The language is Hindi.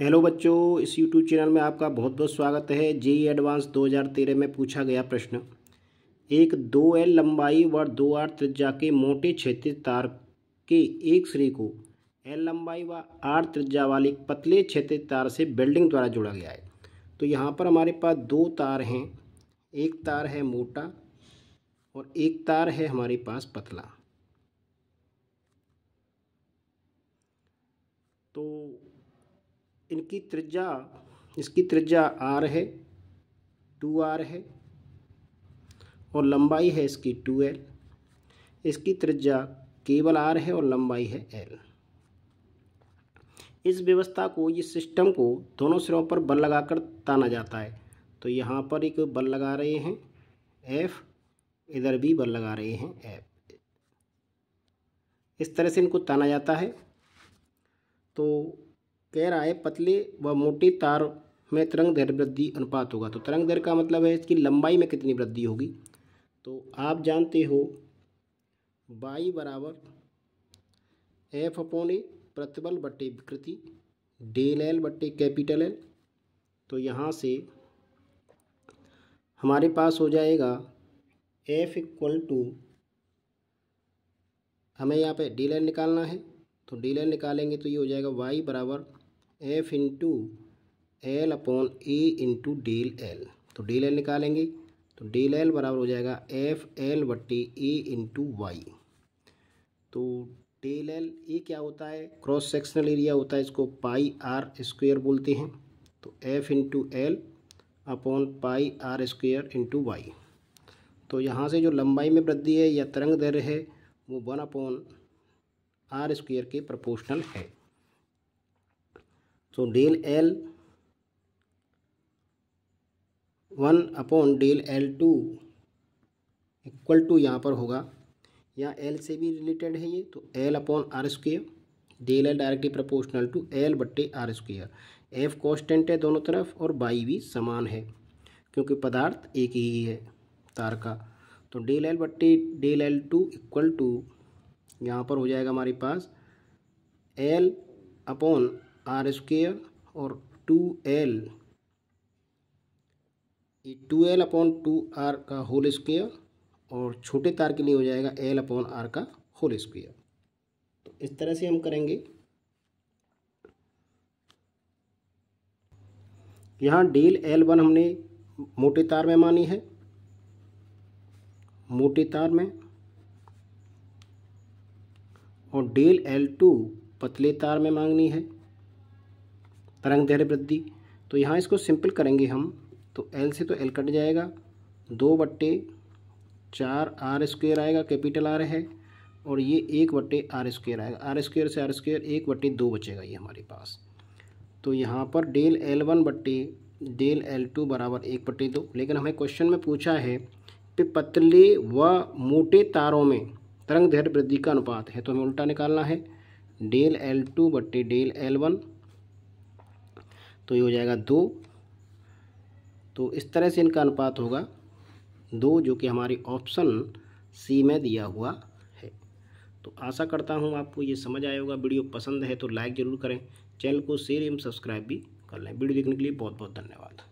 हेलो बच्चों इस यूट्यूब चैनल में आपका बहुत बहुत स्वागत है जे एडवांस 2013 में पूछा गया प्रश्न एक दो एल लंबाई व दो आर त्रिज्या के मोटे क्षेत्र तार के एक श्री को एल लंबाई व आर त्रिज्या वाले पतले क्षेत्र तार से बिल्डिंग द्वारा जोड़ा गया है तो यहाँ पर हमारे पास दो तार हैं एक तार है मोटा और एक तार है हमारे पास पतला तो इनकी त्रिज्या इसकी त्रिज्या आर है टू आर है और लंबाई है इसकी टू एल इसकी त्रिज्या केवल आर है और लंबाई है एल इस व्यवस्था को इस सिस्टम को दोनों सिरों पर बल लगाकर ताना जाता है तो यहाँ पर एक बल लगा रहे हैं एफ इधर भी बल लगा रहे हैं एफ इस तरह से इनको ताना जाता है तो कह रहा है पतले व मोटे तार में तरंग दर वृद्धि अनुपात होगा तो तरंग दर का मतलब है इसकी लंबाई में कितनी वृद्धि होगी तो आप जानते हो बाई बराबर एफ अपोन ए प्रतिबल बटे विकृति डेल एल बटे कैपिटल एल तो यहाँ से हमारे पास हो जाएगा एफ इक्वल टू हमें यहाँ पे डेल एल निकालना है तो डेल एल निकालेंगे तो ये हो जाएगा वाई बराबर F into L upon E into D L तो डील एल निकालेंगे तो डी एल बराबर हो जाएगा एफ एल बट्टी ई इंटू वाई तो डी एल ई क्या होता है क्रॉस सेक्शनल एरिया होता है इसको पाई आर स्क्वेयर बोलते हैं तो F into L upon pi R square into Y तो यहाँ से जो लंबाई में वृद्धि है या तरंग दर है वो वन अपॉन आर स्क्वेयर के प्रपोर्शनल है तो del L one upon del L two equal to यहाँ पर होगा यहाँ एल से भी रिलेटेड है ये तो L upon R square del L directly proportional to L बट्टे आर स्क्वेयर एफ कॉन्स्टेंट है दोनों तरफ और बाई भी समान है क्योंकि पदार्थ एक ही है तार का तो डेल एल बट्टे del L two equal to यहाँ पर हो जाएगा हमारे पास एल अपॉन आर स्क्वेयर और टू एल ये two L upon two R का होल स्क्वेयर और छोटे तार के लिए हो जाएगा एल अपॉन आर का होल स्क्वेयर तो इस तरह से हम करेंगे यहाँ डेल एल वन हमने मोटे तार में मानी है मोटे तार में और डील एल टू पतले तार में मांगनी है तरंग दैर्य वृद्धि तो यहाँ इसको सिंपल करेंगे हम तो एल से तो एल कट जाएगा दो बट्टे चार आर स्क्वेयर आएगा कैपिटल आर है और ये एक बट्टे आर स्क्वेयर आएगा आर स्क्वेयर से आर स्क्वेयर एक बट्टे दो बचेगा ये हमारे पास तो यहाँ पर डेल एल वन बट्टे डेल एल टू बराबर एक बट्टे दो लेकिन हमें क्वेश्चन में पूछा है कि पतले व मोटे तारों में तरंग दैर्घ्य वृद्धि का अनुपात है तो हमें उल्टा निकालना है डेल एल टू बट्टे डेल एल वन तो ये हो जाएगा दो तो इस तरह से इनका अनुपात होगा दो जो कि हमारे ऑप्शन सी में दिया हुआ है तो आशा करता हूँ आपको ये समझ आया होगा वीडियो पसंद है तो लाइक ज़रूर करें चैनल को शेयर एवं सब्सक्राइब भी कर लें वीडियो देखने के लिए बहुत बहुत धन्यवाद